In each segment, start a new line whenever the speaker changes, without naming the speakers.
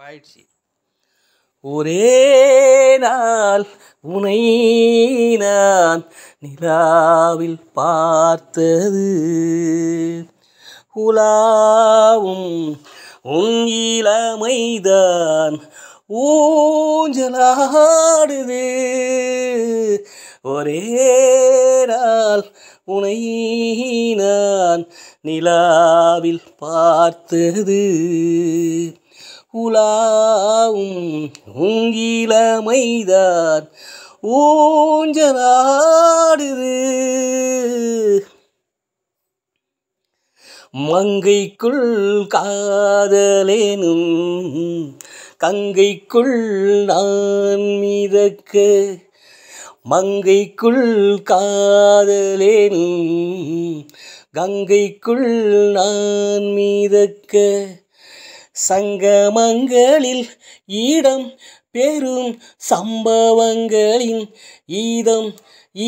பாயிடுச்சு ஒரே நாள் உனை நான் நிலாவில் பார்த்தது உலாவும் உங்கிலமைதான் ஊஞ்சலாடுது ஒரே நாள் உனை நான் நிலாவில் பார்த்தது குலாவும் உங்கிலமைதார் ஊஞ்ச நாடுது மங்கைக்குள் காதலேனும் கங்கைக்குள் நான் மிதக்க மங்கைக்குள் காதலேனும் கங்கைக்குள் நான் மீதக்க சங்கமங்களில் ஈடம் பெரும் சம்பவங்களின் ஈதம்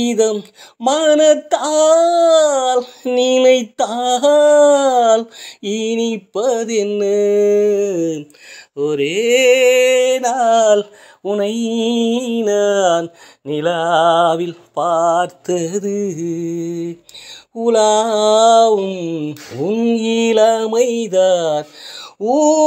ஈதம் மனத்தால் நினைத்தால் இனிப்பதென்ன ஒரே நாள் உனை நான் நிலாவில் பார்த்தது உலாவும் உங்கிலமைதான் ஊஞ்சலாடுது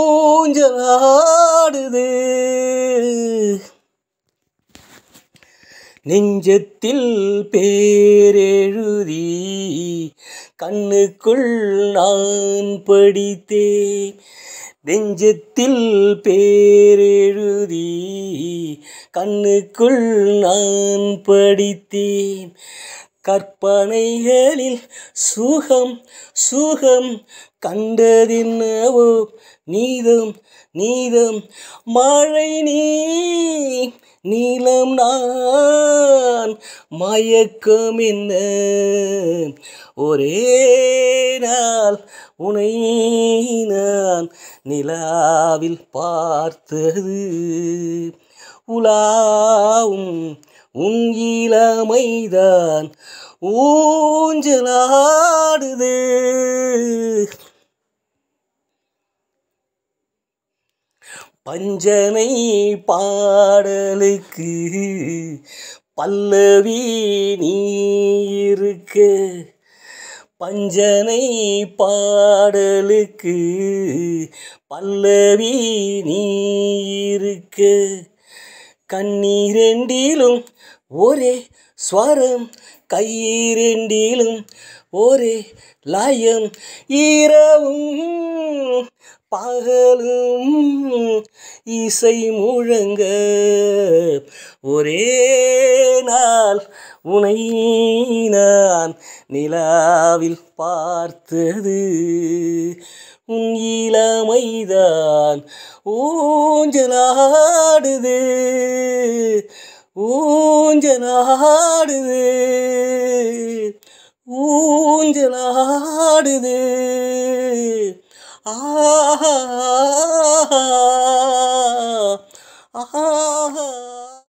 நெஞ்சத்தில் பேரெழுதி கண்ணுக்குள் நான் படித்தே நெஞ்சத்தில் பேரெழுதி கண்ணுக்குள் நான் படித்தேன் கற்பனைகளில் சுகம் சுகம் கண்டதின்னவோ நீதம் நீதம் மழை நீ நீளம் நான் மயக்கம் என்ன ஒரே நாள் உனை நான் நிலாவில் பார்த்தது உலாவும் உங்கிலமைதான் ஊஞ்சலாடுது பஞ்சனை பாடலுக்கு பல்லவி நீ பஞ்சனை பாடலுக்கு பல்லவி நீ கண்ணீரெண்டிலும் ஒரே ஸ்வரம் கையீரெண்டிலும் ஒரே லாயம் ஈரவும் பகலும் இசை முழங்க ஒரே நாள் உனை நான் நிலாவில் பார்த்தது உன் இளமைதான் ஊஞ்சலாடுது ஊஞ்சலாடுது ஊஞ்சலாடுது ah, ah, ah, ah.